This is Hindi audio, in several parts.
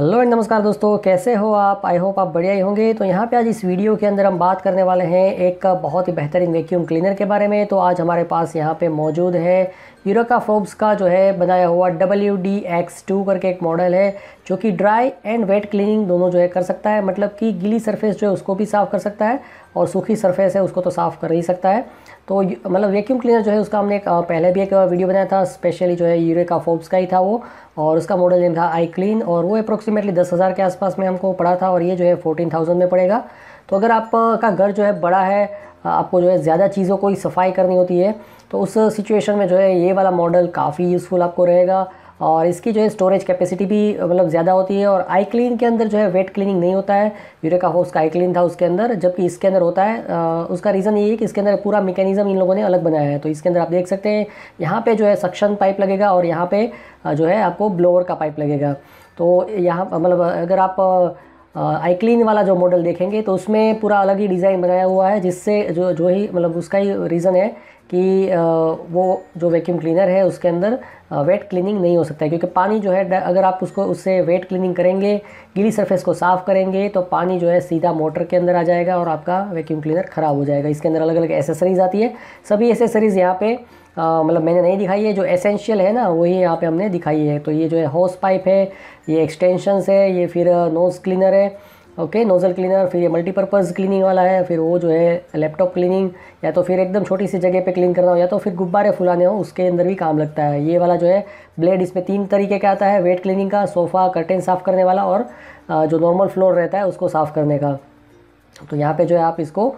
हेलो एंड नमस्कार दोस्तों कैसे हो आप आई होप आप बढ़िया ही होंगे तो यहाँ पे आज इस वीडियो के अंदर हम बात करने वाले हैं एक बहुत ही बेहतरीन वैक्यूम क्लीनर के बारे में तो आज हमारे पास यहाँ पे मौजूद है यूरोका फोब्स का जो है बनाया हुआ डब्ल्यू डी एक्स टू करके एक मॉडल है जो कि ड्राई एंड वेट क्लीनिंग दोनों जो है कर सकता है मतलब कि गीली सरफेस जो है उसको भी साफ़ कर सकता है और सूखी सरफेस है उसको तो साफ़ कर ही सकता है तो मतलब वैक्यूम क्लीनर जो है उसका हमने एक पहले भी एक वीडियो बनाया था स्पेशली जो है यूरे का फोब्स का ही था वो और उसका मॉडल नेम था आई क्लीन और वो अप्रोक्सीमेटली दस हज़ार के आसपास में हमको पड़ा था और ये जो है फोर्टीन थाउजेंड में पड़ेगा तो अगर आपका घर जो है बड़ा है आपको जो है ज़्यादा चीज़ों को ही सफाई करनी होती है तो उस सिचुएशन में जो है ये वाला मॉडल काफ़ी यूज़फुल आपको रहेगा और इसकी जो है स्टोरेज कैपेसिटी भी मतलब ज़्यादा होती है और आई क्लीन के अंदर जो है वेट क्लीनिंग नहीं होता है यूरेका होस्ट का आई क्लीन था उसके अंदर जबकि इसके अंदर होता है आ, उसका रीज़न ये है कि इसके अंदर पूरा मेकेनिज़म इन लोगों ने अलग बनाया है तो इसके अंदर आप देख सकते हैं यहाँ पर जो है सक्शन पाइप लगेगा और यहाँ पर जो है आपको ब्लोअर का पाइप लगेगा तो यहाँ मतलब अगर आप आई क्लीन वाला जो मॉडल देखेंगे तो उसमें पूरा अलग ही डिज़ाइन बनाया हुआ है जिससे जो जो ही मतलब उसका ही रीज़न है कि वो जो वैक्यूम क्लीनर है उसके अंदर वेट क्लीनिंग नहीं हो सकता है क्योंकि पानी जो है अगर आप उसको उससे वेट क्लीनिंग करेंगे गीली सरफेस को साफ़ करेंगे तो पानी जो है सीधा मोटर के अंदर आ जाएगा और आपका वैक्यूम क्लीनर ख़राब हो जाएगा इसके अंदर अलग अलग एसेसरीज़ आती है सभी एसेसरीज़ यहाँ पर मतलब मैंने नहीं दिखाई है जो एसेंशियल है ना वही यहाँ पर हमने दिखाई है तो ये जो है हॉस पाइप है ये एक्सटेंशनस है ये फिर नोज़ क्लीनर है ओके नोज़ल क्लीनर फिर ये मल्टीपर्पज़ क्लीनिंग वाला है फिर वो जो है लैपटॉप क्लीनिंग या तो फिर एकदम छोटी सी जगह पे क्लीन करना हो या तो फिर गुब्बारे फुलाने हो उसके अंदर भी काम लगता है ये वाला जो है ब्लेड इसमें तीन तरीके का आता है वेट क्लीनिंग का सोफ़ा कर्टेन साफ़ करने वाला और जो नॉर्मल फ्लोर रहता है उसको साफ़ करने का तो यहाँ पर जो है आप इसको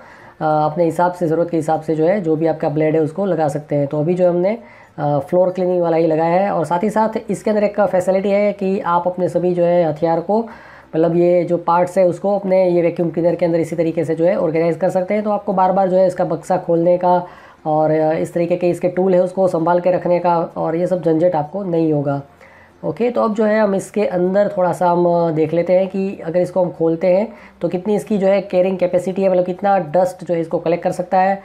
अपने हिसाब से ज़रूरत के हिसाब से जो है जो भी आपका ब्लेड है उसको लगा सकते हैं तो अभी जो हमने फ्लोर क्लीनिंग वाला ही लगाया है और साथ ही साथ इसके अंदर एक फैसिलिटी है कि आप अपने सभी जो है हथियार को मतलब ये जो पार्ट्स है उसको अपने ये वैक्यूम क्लीनर के अंदर इसी तरीके से जो है ऑर्गेनाइज़ कर सकते हैं तो आपको बार बार जो है इसका बक्सा खोलने का और इस तरीके के इसके टूल है उसको संभाल के रखने का और ये सब झंझट आपको नहीं होगा ओके तो अब जो है हम इसके अंदर थोड़ा सा हम देख लेते हैं कि अगर इसको हम खोलते हैं तो कितनी इसकी जो है केयरिंग कैपेसिटी है मतलब कितना डस्ट जो है इसको कलेक्ट कर सकता है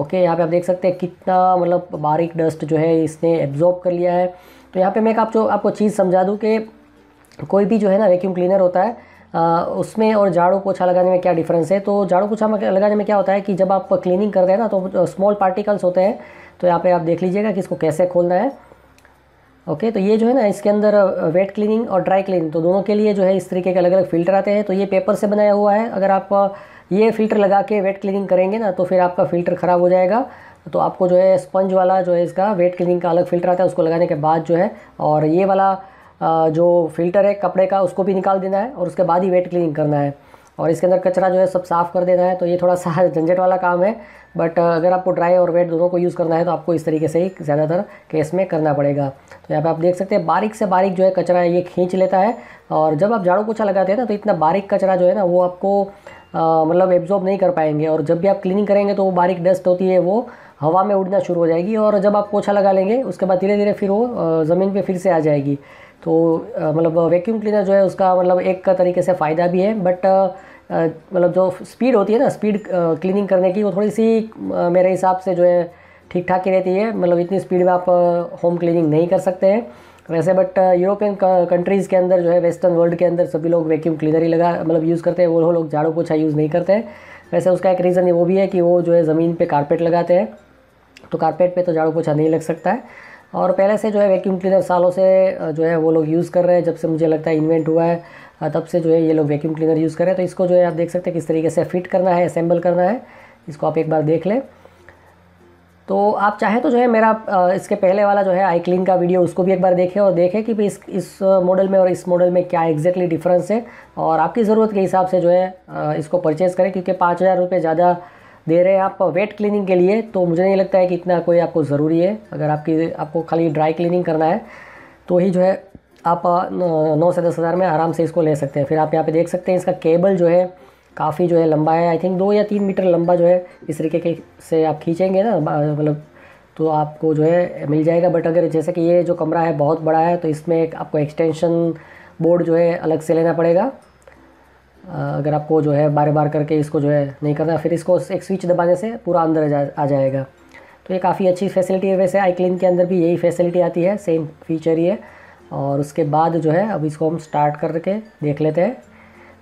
ओके यहाँ पे आप देख सकते हैं कितना मतलब बारीक डस्ट जो है इसने एब्जॉर्ब कर लिया है तो यहाँ पे मैं आप जो आपको चीज़ समझा दूँ कि कोई भी जो है ना वैक्यूम क्लीनर होता है आ, उसमें और झाड़ू पोछा लगाने में क्या डिफरेंस है तो झाड़ू पोछा लगाने में क्या होता है कि जब आप क्लीनिंग करते हैं ना तो स्मॉल पार्टिकल्स होते हैं तो यहाँ पे आप देख लीजिएगा कि इसको कैसे खोलना है ओके तो ये जो है ना इसके अंदर वेट क्लीनिंग और ड्राई क्लीनिंग तो दोनों के लिए जो है इस तरीके के अलग अलग फिल्टर आते हैं तो ये पेपर से बनाया हुआ है अगर आप ये फिल्टर लगा के वेट क्लीनिंग करेंगे ना तो फिर आपका फिल्टर ख़राब हो जाएगा तो आपको जो है स्पंज वाला जो है इसका वेट क्लीनिंग का अलग फिल्टर आता है उसको लगाने के बाद जो है और ये वाला जो फिल्टर है कपड़े का उसको भी निकाल देना है और उसके बाद ही वेट क्लीनिंग करना है और इसके अंदर कचरा जो है सब साफ़ कर देना है तो ये थोड़ा सा झंझट वाला काम है बट अगर आपको ड्राई और वेट दोनों को यूज़ करना है तो आपको इस तरीके से ही ज़्यादातर केस में करना पड़ेगा तो यहाँ पे आप देख सकते हैं बारीक से बारीक जो है कचरा है ये खींच लेता है और जब आप झाड़ू पोछा लगाते हैं ना तो इतना बारीक कचरा जो है ना वो आपको मतलब एब्जॉर्ब नहीं कर पाएंगे और जब भी आप क्लीनिंग करेंगे तो वो बारीक डस्ट होती है वो हवा में उड़ना शुरू हो जाएगी और जब आप पोछा लगा लेंगे उसके बाद धीरे धीरे फिर वो ज़मीन पर फिर से आ जाएगी तो मतलब वैक्यूम क्लीनर जो है उसका मतलब एक तरीके से फ़ायदा भी है बट मतलब जो स्पीड होती है ना स्पीड क्लीनिंग करने की वो थोड़ी सी मेरे हिसाब से जो है ठीक ठाक ही रहती है मतलब इतनी स्पीड में आप होम क्लीनिंग नहीं कर सकते हैं वैसे बट यूरोपियन कंट्रीज़ के अंदर जो है वेस्टर्न वर्ल्ड के अंदर सभी लोग वैक्यूम क्लीनर ही लगा मतलब यूज़ करते हैं वो लोग झाड़ू पोछा यूज़ नहीं करते हैं वैसे उसका एक रीज़न वो भी है कि वो जो है ज़मीन पर कारपेट लगाते हैं तो कारपेट पर तो झाड़ू पोछा नहीं लग सकता है और पहले से जो है वैक्यूम क्लीनर सालों से जो है वो लोग यूज़ कर रहे हैं जब से मुझे लगता है इन्वेंट हुआ है तब से जो है ये लोग वैक्यूम क्लीनर यूज़ कर रहे हैं तो इसको जो है आप देख सकते हैं किस तरीके से फिट करना है असेंबल करना है इसको आप एक बार देख लें तो आप चाहें तो जो है मेरा इसके पहले वाला जो है आई क्लीन का वीडियो उसको भी एक बार देखें और देखें कि इस इस मॉडल में और इस मॉडल में क्या एग्जैक्टली डिफरेंस है और आपकी ज़रूरत के हिसाब से जो है इसको परचेज़ करें क्योंकि पाँच हज़ार रुपये ज़्यादा दे रहे हैं आप वेट क्लीनिंग के लिए तो मुझे नहीं लगता है कि इतना कोई आपको ज़रूरी है अगर आपकी आपको खाली ड्राई क्लीनिंग करना है तो ही जो है आप नौ से दस हज़ार में आराम से इसको ले सकते हैं फिर आप यहाँ पे देख सकते हैं इसका केबल जो है काफ़ी जो है लंबा है आई थिंक दो या तीन मीटर लंबा जो है इस तरीके के से आप खींचेंगे ना मतलब तो आपको जो है मिल जाएगा बट अगर जैसे कि ये जो कमरा है बहुत बड़ा है तो इसमें एक आपको एक्सटेंशन बोर्ड जो है अलग से लेना पड़ेगा अगर आपको जो है बार बार करके इसको जो है नहीं करना फिर इसको एक स्विच दबाने से पूरा अंदर जा, आ जाएगा तो ये काफ़ी अच्छी फैसिलिटी है वैसे आई क्लीन के अंदर भी यही फैसिलिटी आती है सेम फीचर ही है और उसके बाद जो है अब इसको हम स्टार्ट करके देख लेते हैं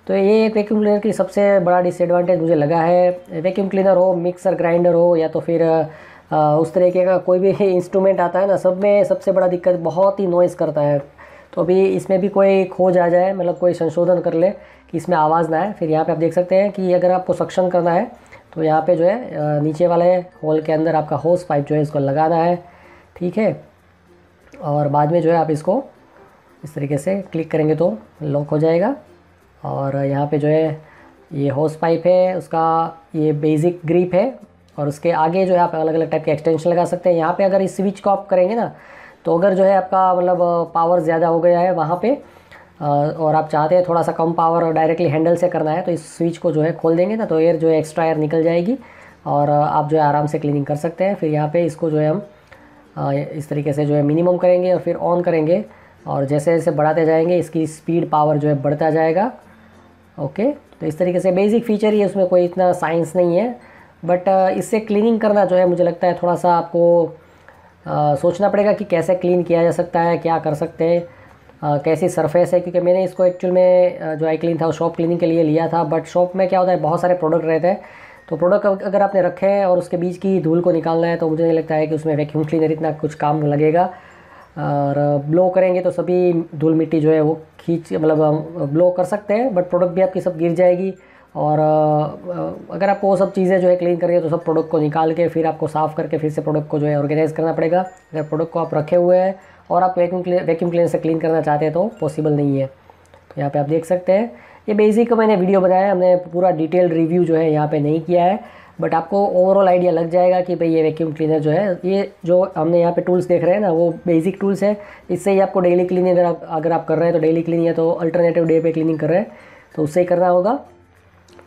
तो ये एक वैक्यूम क्लीनर की सबसे बड़ा डिसएडवांटेज मुझे लगा है वैक्यूम क्लीनर हो मिक्सर ग्राइंडर हो या तो फिर आ, उस तरीके का कोई भी इंस्ट्रूमेंट आता है ना सब में सबसे बड़ा दिक्कत बहुत ही नॉइज़ करता है तो अभी इसमें भी कोई खोज आ जाए मतलब कोई संशोधन कर ले कि इसमें आवाज़ ना आए फिर यहाँ पे आप देख सकते हैं कि अगर आपको सक्शन करना है तो यहाँ पे जो है नीचे वाले होल के अंदर आपका होस पाइप जो है इसको लगाना है ठीक है और बाद में जो है आप इसको इस तरीके से क्लिक करेंगे तो लॉक हो जाएगा और यहाँ पर जो है ये होस पाइप है उसका ये बेसिक ग्रीप है और उसके आगे जो है आप अलग अलग टाइप के एक्सटेंशन लगा सकते हैं यहाँ पे अगर इस स्विच को आप करेंगे ना तो अगर जो है आपका मतलब पावर ज़्यादा हो गया है वहाँ पे और आप चाहते हैं थोड़ा सा कम पावर डायरेक्टली हैंडल से करना है तो इस स्विच को जो है खोल देंगे ना तो एयर जो है एक्स्ट्रा एयर निकल जाएगी और आप जो है आराम से क्लीनिंग कर सकते हैं फिर यहाँ पर इसको जो है हम इस तरीके से जो है मिनिमम करेंगे और फिर ऑन करेंगे और जैसे जैसे बढ़ाते जाएंगे इसकी स्पीड पावर जो है बढ़ता जाएगा ओके तो इस तरीके से बेसिक फीचर ही है उसमें कोई इतना साइंस नहीं है बट इससे क्लीनिंग करना जो है मुझे लगता है थोड़ा सा आपको सोचना पड़ेगा कि कैसे क्लीन किया जा सकता है क्या कर सकते हैं कैसी सरफेस है क्योंकि मैंने इसको एक्चुअल में जो आई क्लीन था वो शॉप क्लीनिंग के लिए लिया था बट शॉप में क्या होता है बहुत सारे प्रोडक्ट रहते हैं तो प्रोडक्ट अगर आपने रखे हैं और उसके बीच की धूल को निकालना है तो मुझे नहीं लगता है कि उसमें वैक्यूम क्लीनर इतना कुछ काम लगेगा और ब्लो करेंगे तो सभी धूल मिट्टी जो है वो खींच मतलब ब्लो कर सकते हैं बट प्रोडक्ट भी आपकी सब गिर जाएगी और अगर आप वो सब चीज़ें जो है क्लीन करिए तो सब प्रोडक्ट को निकाल के फिर आपको साफ़ करके फिर से प्रोडक्ट को जो है ऑर्गेनाइज करना पड़ेगा अगर प्रोडक्ट को आप रखे हुए हैं और आप वैक्यूम क्लीन वैक्यूम क्लीनर से क्लीन करना चाहते हैं तो पॉसिबल नहीं है तो यहाँ पे आप देख सकते हैं ये बेसिक मैंने वीडियो बनाया है हमने पूरा डिटेल रिव्यू जो है यहाँ पर नहीं किया है बट आपको ओवरऑल आइडिया लग जाएगा कि भाई ये वैक्यूम क्लीनर जो है ये जो हमने यहाँ पे टूल्स देख रहे हैं ना वो बेसिक टूल्स है इससे ही आपको डेली क्लीनिंग अगर आप अगर आप कर रहे हैं तो डेली क्लीनिंग या तो अल्टरनेटिव डे पे क्लीनिंग कर रहे हैं तो उससे ही करना होगा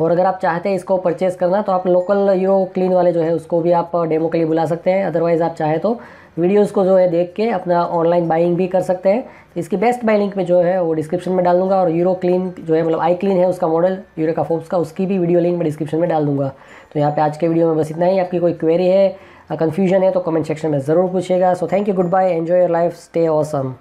और अगर आप चाहते हैं इसको परचेज़ करना तो आप लोकल हीरो क्लीन वाले जो है उसको भी आप डेमो के लिए बुला सकते हैं अदरवाइज़ आप चाहे तो वीडियोस को जो है देख के अपना ऑनलाइन बाइंग भी कर सकते हैं तो इसकी बेस्ट बाई लिंक में जो है वो डिस्क्रिप्शन में डाल दूंगा और यूरो क्लीन जो है मतलब आई क्लीन है उसका मॉडल यूरोका फोर्ब्स का उसकी भी वीडियो लिंक मैं डिस्क्रिप्शन में डाल दूंगा तो यहाँ पर आज के वीडियो में बस इतना ही आपकी कोई क्वेरी है कन्फ्यूजन है तो कमेंट सेक्शन में ज़रूर पूछेगा so thank you good bye enjoy your life stay awesome